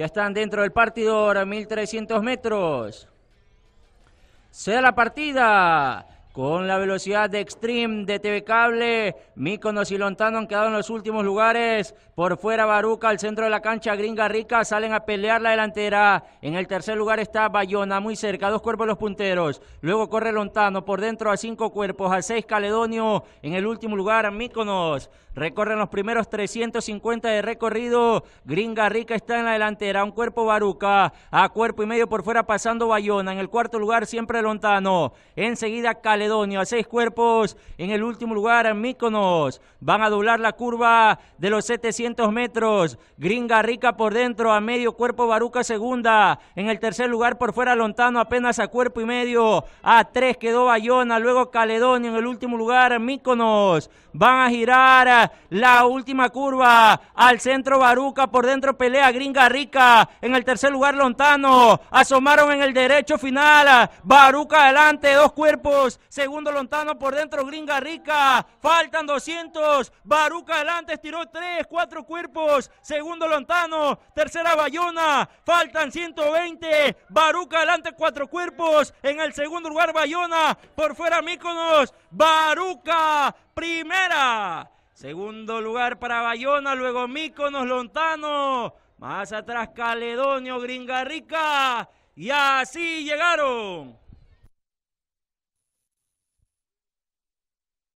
Ya están dentro del partidor a 1300 metros. Se da la partida. Con la velocidad de Extreme de TV Cable, Míconos y Lontano han quedado en los últimos lugares. Por fuera Baruca, al centro de la cancha, Gringa Rica, salen a pelear la delantera. En el tercer lugar está Bayona, muy cerca, dos cuerpos los punteros. Luego corre Lontano, por dentro a cinco cuerpos, a seis Caledonio. En el último lugar, Míconos. Recorren los primeros 350 de recorrido. Gringa Rica está en la delantera, un cuerpo Baruca, a cuerpo y medio por fuera pasando Bayona. En el cuarto lugar siempre Lontano. Enseguida Caledonio a seis cuerpos en el último lugar, Míconos. Van a doblar la curva de los 700 metros. Gringa Rica por dentro, a medio cuerpo Baruca segunda. En el tercer lugar por fuera Lontano, apenas a cuerpo y medio. A tres quedó Bayona, luego Caledonio en el último lugar, Míconos. Van a girar eh, la última curva al centro Baruca, por dentro pelea Gringa Rica. En el tercer lugar Lontano, asomaron en el derecho final. Baruca adelante, dos cuerpos. Segundo Lontano por dentro, Gringa Rica. Faltan 200. Baruca adelante, estiró 3, 4 cuerpos. Segundo Lontano. Tercera Bayona. Faltan 120. Baruca adelante, 4 cuerpos. En el segundo lugar Bayona. Por fuera Míconos. Baruca. Primera. Segundo lugar para Bayona, luego Míconos, Lontano. Más atrás Caledonio, Gringa Rica. Y así llegaron.